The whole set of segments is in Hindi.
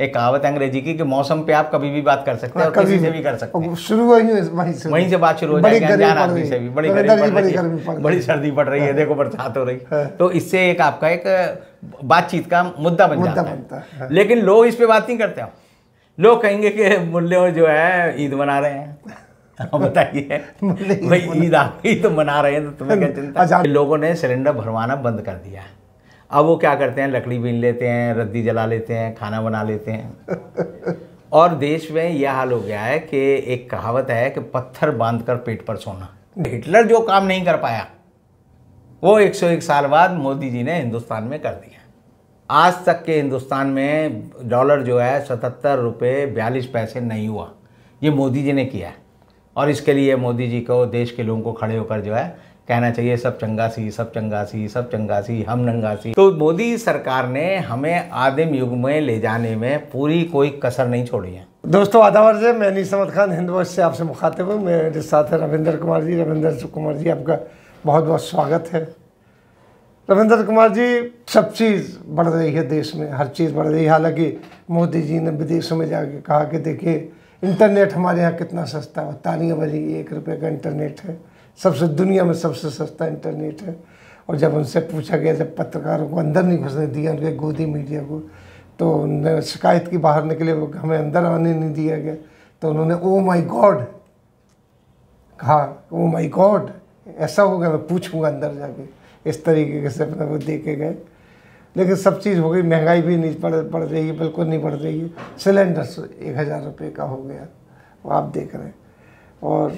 एक कहावत अंग्रेजी की कि मौसम पे आप कभी भी बात कर सकते हैं और किसी से भी कर सकते हैं शुरू वहीं से वहीं से बात शुरू हो जाएगी अनजान आदमी से भी बड़ी गर्मी बड़ी सर्दी पड़ रही है हाँ। देखो बरसात हो रही है हाँ। तो इससे एक आपका एक बातचीत का मुद्दा बन जाता है हाँ। लेकिन लोग इस पर बात नहीं करते हैं लोग कहेंगे कि मुल्ले जो है ईद मना रहे हैं बताइए भाई ईद आ गई तो मना रहे हैं तो तुम्हें क्या चिंता लोगों ने सिलेंडर भरवाना बंद कर दिया है अब वो क्या करते हैं लकड़ी बीन लेते हैं रद्दी जला लेते हैं खाना बना लेते हैं और देश में यह हाल हो गया है कि एक कहावत है कि पत्थर बांध कर पेट पर सोना हिटलर जो काम नहीं कर पाया वो 101 साल बाद मोदी जी ने हिंदुस्तान में कर दिया आज तक के हिंदुस्तान में डॉलर जो है सतहत्तर रुपये बयालीस पैसे नहीं हुआ ये मोदी जी ने किया और इसके लिए मोदी जी को देश के लोगों को खड़े होकर जो है कहना चाहिए सब चंगा सी सब चंगा सी सब चंगा सी हम नंगा सी तो मोदी सरकार ने हमें आदिम युग में ले जाने में पूरी कोई कसर नहीं छोड़ी है दोस्तों आदावर से मैं नीस खान हिंदवश से आपसे मुखातिब हूँ मेरे साथ है रविंद्र कुमार जी रविंद्र कुमार जी आपका बहुत बहुत स्वागत है रविंद्र कुमार जी सब चीज़ बढ़ रही है देश में हर चीज़ बढ़ रही है हालांकि मोदी जी ने विदेशों में जाके कहा कि देखिए इंटरनेट हमारे यहाँ कितना सस्ता है तालियाँ बजी एक रुपये का इंटरनेट है सबसे दुनिया में सबसे सस्ता इंटरनेट है और जब उनसे पूछा गया जब पत्रकारों को अंदर नहीं घुसने दिया उनके गोदी मीडिया को तो उन्होंने शिकायत की बाहर निकले वो हमें अंदर आने नहीं दिया गया तो उन्होंने ओ माई गॉड कहा ओ माई गॉड ऐसा होगा मैं पूछूंगा अंदर जाके इस तरीके से अपना वो देखे गए लेकिन सब चीज़ हो गई महंगाई भी नहीं पड़ पड़ रही है बिल्कुल नहीं बढ़ रही है सिलेंडर एक हज़ार रुपये का हो गया वो आप देख रहे हैं और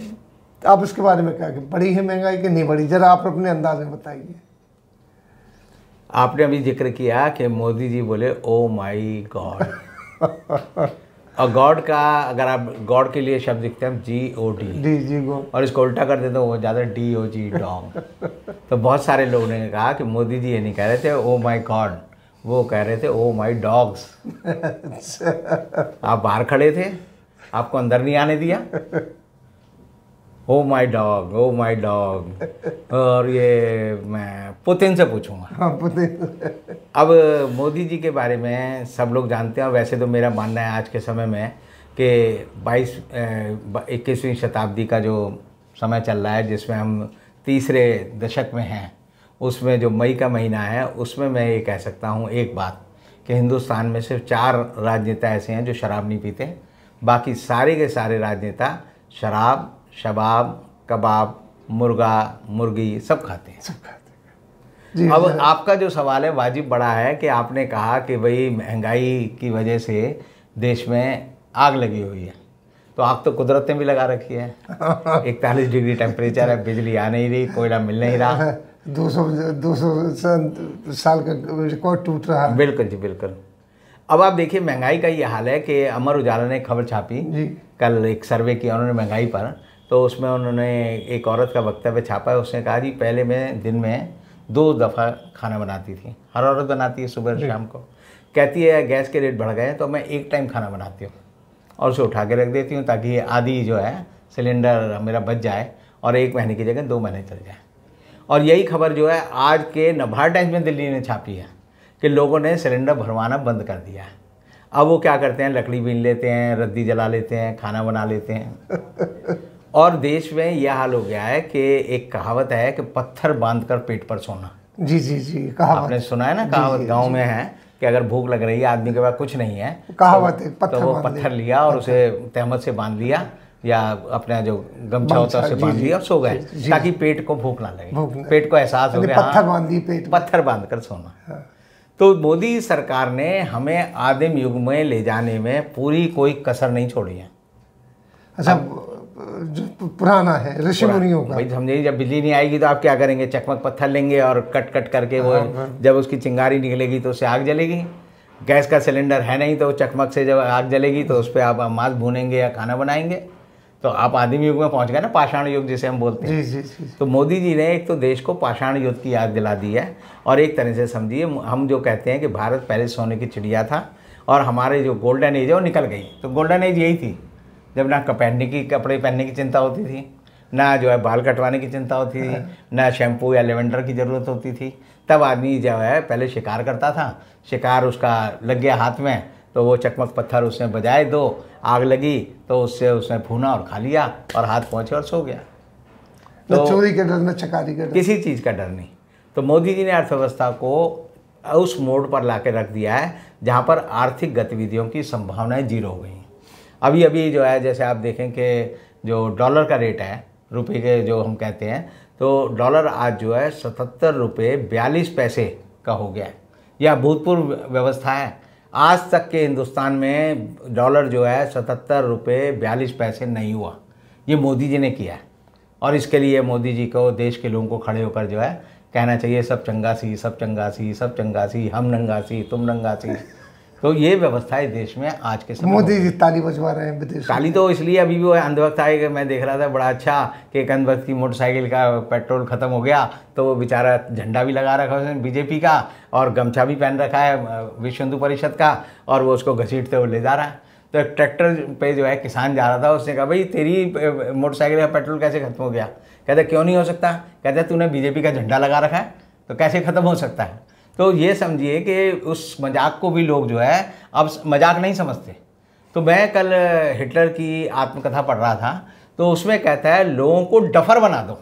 तो आप इसके बारे में क्या कि बड़ी है महंगाई कि नहीं बड़ी जरा आप अपने अंदाज में बताइए आपने अभी जिक्र किया कि मोदी जी बोले ओ माई गॉड और गॉड का अगर आप गॉड के लिए शब्द लिखते हैं जी ओ डी डी जी गो और इसको उल्टा कर देते हैं वो ज़्यादा डी ओ जी डॉन्ग तो बहुत सारे लोगों ने कहा कि मोदी जी ये नहीं कह रहे थे ओ माई गॉड वो कह रहे थे ओ माई डॉग्स आप बाहर खड़े थे आपको अंदर नहीं आने दिया oh my dog oh my dog और ये मैं पुतिन से पूछूंगा हाँ पुतिन अब मोदी जी के बारे में सब लोग जानते हैं वैसे तो मेरा मानना है आज के समय में कि 22 इक्कीसवीं शताब्दी का जो समय चल रहा है जिसमें हम तीसरे दशक में हैं उसमें जो मई का महीना है उसमें मैं ये कह सकता हूँ एक बात कि हिंदुस्तान में सिर्फ चार राजनेता ऐसे हैं जो शराब नहीं पीते बाकी सारे के सारे राजनेता शराब शबाब कबाब मुर्गा मुर्गी सब खाते हैं सब खाते हैं अब आपका जो सवाल है वाजिब बड़ा है कि आपने कहा कि भाई महंगाई की वजह से देश में आग लगी हुई है तो आग तो कुदरत ने भी लगा रखी है इकतालीस डिग्री टेम्परेचर है बिजली आ नहीं रही कोयला मिल नहीं रहा दो सौ दो सौ साल का रिकॉर्ड टूट रहा है बिल्कुल जी बिल्कुल अब आप देखिए महंगाई का ये हाल है कि अमर उजाला ने खबर छापी कल एक सर्वे किया उन्होंने महंगाई पर तो उसमें उन्होंने एक औरत का वक्तव्य छापा है उसने कहा जी पहले मैं दिन में दो दफ़ा खाना बनाती थी हर औरत बनाती है सुबह शाम को कहती है गैस के रेट बढ़ गए तो मैं एक टाइम खाना बनाती हूँ और उसे उठा के रख देती हूँ ताकि आधी जो है सिलेंडर मेरा बच जाए और एक महीने की जगह दो महीने चल जाए और यही खबर जो है आज के नभार टाइम्स में दिल्ली ने छापी है कि लोगों ने सिलेंडर भरवाना बंद कर दिया है अब वो क्या करते हैं लकड़ी बीन लेते हैं रद्दी जला लेते हैं खाना बना लेते हैं और देश में यह हाल हो गया है कि एक कहावत है कि पत्थर बांध कर पेट पर सोना जी जी जी कहावत आपने सुना है ना कहावत गांव में है कि अगर भूख लग रही है आदमी के पास कुछ नहीं है तो कहावत है तो पत्थर तो वो पत्थर लिया और उसे तहमत से बांध लिया या अपना जो गमछा होता है उसे बांध लिया सो गए ताकि पेट को भूख ना लगे पेट को एहसास हो गया पत्थर बांध दी पेट पत्थर बांध कर सोना हाँ। तो मोदी सरकार ने हमें आदिम युग में ले जाने में पूरी कोई कसर नहीं छोड़ी है अच्छा जो पुराना है ऋषि मुनियों का भाई समझे जब बिजली नहीं आएगी तो आप क्या करेंगे चकमक पत्थर लेंगे और कट कट करके वो हाँ, हाँ। जब उसकी चिंगारी निकलेगी तो उससे आग जलेगी गैस का सिलेंडर है नहीं तो चकमक से जब आग जलेगी तो उस पर आप मांस भूनेंगे या खाना बनाएंगे तो आप आदिम युग में पहुंच गए ना पाषाण युग जिसे हम बोलते हैं जी, जी, जी। तो मोदी जी ने एक तो देश को पाषाण युग की याद दिला दी है और एक तरह से समझिए हम जो कहते हैं कि भारत पहले सोने की चिड़िया था और हमारे जो गोल्डन एज है वो निकल गई तो गोल्डन एज यही थी जब ना पहनने की कपड़े पहनने की चिंता होती थी ना जो है बाल कटवाने की चिंता होती थी हाँ। ना शैम्पू या लेवेंडर की ज़रूरत होती थी तब आदमी जो है पहले शिकार करता था शिकार उसका लग गया हाथ में तो वो चकमक पत्थर उसने बजाए दो आग लगी तो उससे उसने भूना और खा लिया और हाथ पहुँचे और सो गया तो, तो चोरी के डर न चकारी के किसी चीज़ का डर नहीं तो मोदी जी ने अर्थव्यवस्था को उस मोड पर ला रख दिया है जहाँ पर आर्थिक गतिविधियों की संभावनाएं जीरो हो गई अभी अभी जो है जैसे आप देखें कि जो डॉलर का रेट है रुपए के जो हम कहते हैं तो डॉलर आज जो है सतहत्तर रुपये बयालीस पैसे का हो गया है यह अभूतपूर्व व्यवस्था है आज तक के हिंदुस्तान में डॉलर जो है सतहत्तर रुपये बयालीस पैसे नहीं हुआ ये मोदी जी ने किया है और इसके लिए मोदी जी को देश के लोगों को खड़े होकर जो है कहना चाहिए सब चंगासी सब चंगासी सब चंगासी हम नंगासी तुम नंगासी तो ये व्यवस्था है देश में आज के समय मोदी जी ताली बजवा रहे हैं विदेश ताली तो इसलिए अभी भी वो अंधभक्त आए कि मैं देख रहा था बड़ा अच्छा कि एक अंधभक्त की मोटरसाइकिल का पेट्रोल खत्म हो गया तो वो बेचारा झंडा भी लगा रखा उसने बीजेपी का और गमछा भी पहन रखा है विश्व हिंदू परिषद का और वो उसको घसीटते हुए ले जा रहा है तो एक ट्रैक्टर पे जो है किसान जा रहा था उसने कहा भाई तेरी मोटरसाइकिल का पेट्रोल कैसे खत्म हो गया कहते क्यों नहीं हो सकता कहते तूने बीजेपी का झंडा लगा रखा है तो कैसे खत्म हो सकता है तो ये समझिए कि उस मजाक को भी लोग जो है अब मजाक नहीं समझते तो मैं कल हिटलर की आत्मकथा पढ़ रहा था तो उसमें कहता है लोगों को डफर बना दो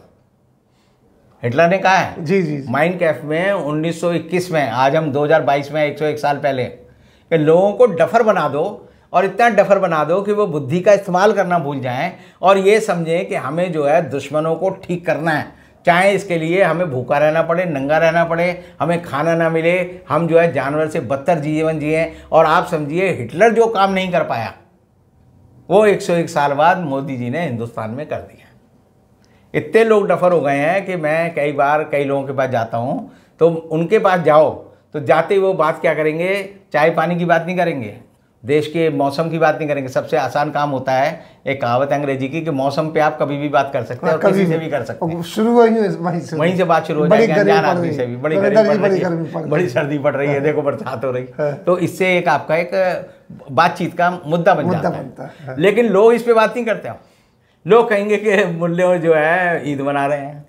हिटलर ने कहा है जी जी, जी। माइंड कैफ में 1921 में आज हम 2022 में 101 साल पहले कि लोगों को डफर बना दो और इतना डफर बना दो कि वो बुद्धि का इस्तेमाल करना भूल जाएं और ये समझें कि हमें जो है दुश्मनों को ठीक करना है चाहे इसके लिए हमें भूखा रहना पड़े नंगा रहना पड़े हमें खाना ना मिले हम जो है जानवर से बदतर जीवन जिए और आप समझिए हिटलर जो काम नहीं कर पाया वो 101 साल बाद मोदी जी ने हिंदुस्तान में कर दिया इतने लोग डफर हो गए हैं कि मैं कई बार कई लोगों के पास जाता हूँ तो उनके पास जाओ तो जाते ही वो बात क्या करेंगे चाय पानी की बात नहीं करेंगे देश के मौसम की बात नहीं करेंगे सबसे आसान काम होता है एक कहावत है अंग्रेजी की कि मौसम पे आप कभी भी बात कर सकते हैं किसी से भी कर सकते हैं शुरू वहीं से वहीं से बात शुरू हो जाएगी अनजान आदमी से भी बड़ी गर्मी बड़ी सर्दी पड़ रही है हाँ। देखो बरसात हो रही है हाँ। तो इससे एक आपका एक बातचीत का मुद्दा बन जाता है हाँ। लेकिन लोग इस पर बात नहीं करते लोग कहेंगे कि मूल्य जो है ईद मना रहे हैं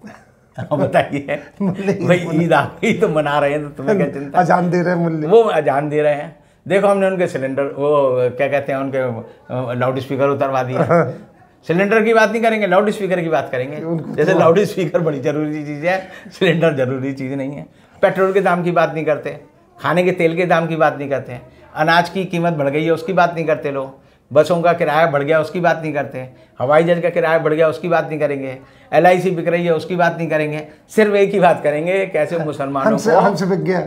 बताइए भाई ईद आ गई तो मना रहे हैं तो तुम्हें क्या चिंता अजान दे रहे हैं वो अजान दे रहे हैं देखो हमने उनके सिलेंडर वो क्या कहते हैं उनके लाउड स्पीकर उतरवा दिए सिलेंडर हाँ। की बात नहीं करेंगे लाउड स्पीकर की बात करेंगे जैसे लाउड स्पीकर बड़ी ज़रूरी चीज़ है सिलेंडर ज़रूरी चीज़ नहीं है पेट्रोल के दाम की बात नहीं करते खाने के तेल के दाम की बात नहीं करते अनाज की कीमत बढ़ गई है उसकी बात नहीं करते लोग बसों का किराया बढ़ गया उसकी बात नहीं करते हवाई जहाज का किराया बढ़ गया उसकी बात नहीं करेंगे एल बिक रही है उसकी बात नहीं करेंगे सिर्फ एक ही बात करेंगे कैसे मुसलमानों को हमसे बिक गया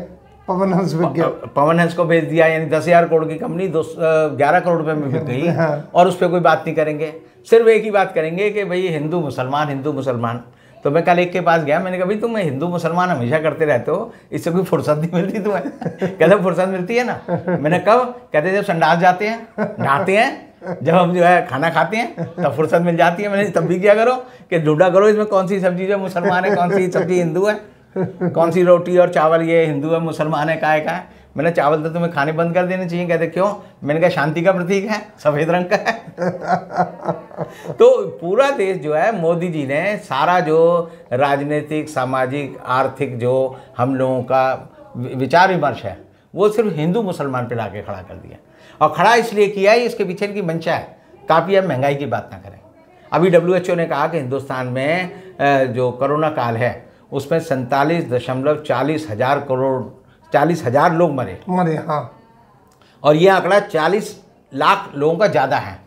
पवन हंस में पवन हंस को भेज दिया यानी दस हजार करोड़ की कंपनी दो ग्यारह करोड़ रुपए में बिक गई हाँ। और उस पर कोई बात नहीं करेंगे सिर्फ एक ही बात करेंगे कि भाई हिंदू मुसलमान हिंदू मुसलमान तो मैं कल एक के पास गया मैंने कहा भाई तुम हिंदू मुसलमान हमेशा करते रहते हो इससे कोई फुर्सत नहीं मिलती तुम्हें कहते फुर्सत मिलती है ना मैंने कब कहते जब संडास जाते हैं नहाते हैं जब हम जो है खाना खाते हैं तब फुर्सत मिल जाती है मैंने तब भी किया करो कि ढूंढा करो इसमें कौन सी सब्जी जो मुसलमान है कौन सी सब्जी हिंदू है कौन सी रोटी और चावल ये हिंदू है मुसलमान है काय का है मैंने चावल तो तुम्हें खाने बंद कर देने चाहिए कहते क्यों मैंने कहा शांति का प्रतीक है सफ़ेद रंग का है तो पूरा देश जो है मोदी जी ने सारा जो राजनीतिक सामाजिक आर्थिक जो हम लोगों का विचार विमर्श है वो सिर्फ हिंदू मुसलमान पर ला के खड़ा कर दिया और खड़ा इसलिए किया है इसके पीछे इनकी मंशा है काफ़ी अब महंगाई की बात ना करें अभी डब्ल्यू ने कहा कि हिंदुस्तान में जो कोरोना काल है उसमें सैंतालीस दशमलव चालीस हजार करोड़ चालीस हजार लोग मरे मरे हाँ और ये आंकड़ा चालीस लाख लोगों का ज़्यादा है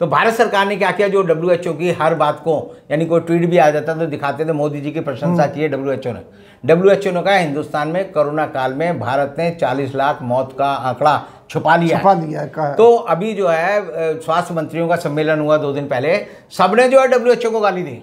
तो भारत सरकार ने क्या किया जो डब्ल्यू एच ओ की हर बात को यानी कोई ट्वीट भी आ जाता तो दिखाते थे मोदी जी की प्रशंसा हम्म। की है डब्ल्यू एच ओ ने डब्ल्यू एच ओ ने कहा हिंदुस्तान में कोरोना काल में भारत ने 40 लाख मौत का आंकड़ा छुपा लिया छुपा लिया का है। तो अभी जो है स्वास्थ्य मंत्रियों का सम्मेलन हुआ दो दिन पहले सबने जो है डब्ल्यू एच ओ को गाली दी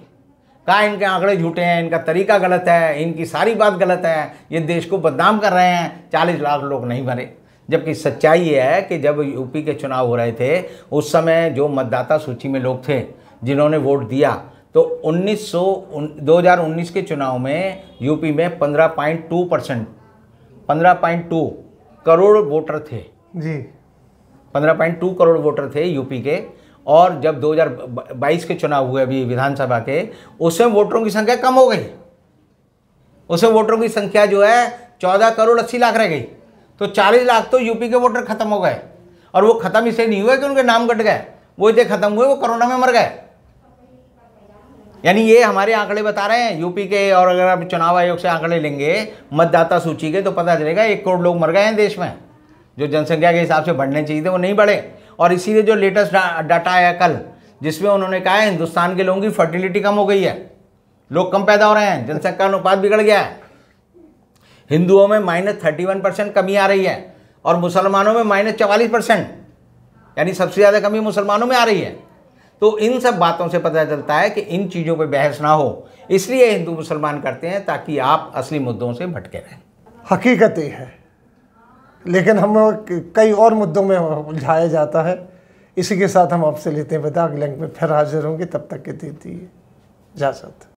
कहा इनके आंकड़े झूठे हैं इनका तरीका गलत है इनकी सारी बात गलत है ये देश को बदनाम कर रहे हैं चालीस लाख लोग नहीं भरे जबकि सच्चाई ये है कि जब यूपी के चुनाव हो रहे थे उस समय जो मतदाता सूची में लोग थे जिन्होंने वोट दिया तो 1900 2019 के चुनाव में यूपी में 15.2 परसेंट पंद्रह करोड़ वोटर थे जी 15.2 करोड़ वोटर थे यूपी के और जब 2022 के चुनाव हुए अभी विधानसभा के उसमें वोटरों की संख्या कम हो गई उसमें वोटरों की संख्या जो है चौदह करोड़ अस्सी लाख रह गई तो चालीस लाख तो यूपी के वोटर खत्म हो गए और वो खत्म इसे नहीं हुए कि उनके नाम कट गए वो इतने खत्म हुए वो कोरोना में मर गए यानी ये हमारे आंकड़े बता रहे हैं यूपी के और अगर आप चुनाव आयोग से आंकड़े लेंगे मतदाता सूची के तो पता चलेगा एक करोड़ लोग मर गए हैं देश में जो जनसंख्या के हिसाब से बढ़ने चाहिए थे वो नहीं बढ़े और इसीलिए जो लेटेस्ट डाटा आया कल जिसमें उन्होंने कहा है हिंदुस्तान के लोगों की फर्टिलिटी कम हो गई है लोग कम पैदा हो रहे हैं जनसंख्या अनुपात बिगड़ गया है हिंदुओं में माइनस थर्टी वन परसेंट कमी आ रही है और मुसलमानों में माइनस चवालीस परसेंट यानी सबसे ज़्यादा कमी मुसलमानों में आ रही है तो इन सब बातों से पता चलता है कि इन चीज़ों पर बहस ना हो इसलिए हिंदू मुसलमान करते हैं ताकि आप असली मुद्दों से भटके रहें हकीकत है लेकिन हम कई और मुद्दों में उलझाया जाता है इसी के साथ हम आपसे लेते हैं विदा अगले अंक में फिर हाजिर होंगे तब तक के देती है इजाज़त